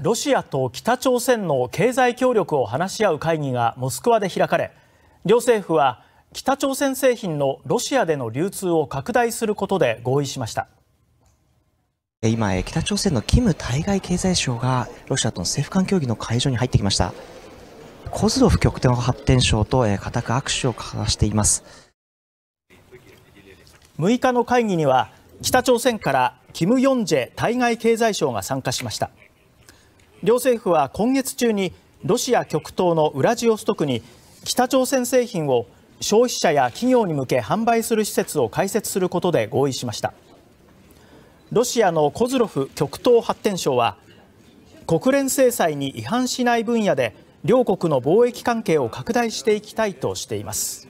ロシアと北朝鮮の経済協力を話し合う会議がモスクワで開かれ両政府は北朝鮮製品のロシアでの流通を拡大することで合意しました今北朝鮮のキム対外経済相がロシアとの政府間協議の会場に入ってきましたコズロフ極東発展省と固く握手を交わしています6日の会議には北朝鮮からキム・ヨンジェ対外経済相が参加しました両政府は今月中にロシア極東のウラジオストクに北朝鮮製品を消費者や企業に向け販売する施設を開設することで合意しましたロシアのコズロフ極東発展相は国連制裁に違反しない分野で両国の貿易関係を拡大していきたいとしています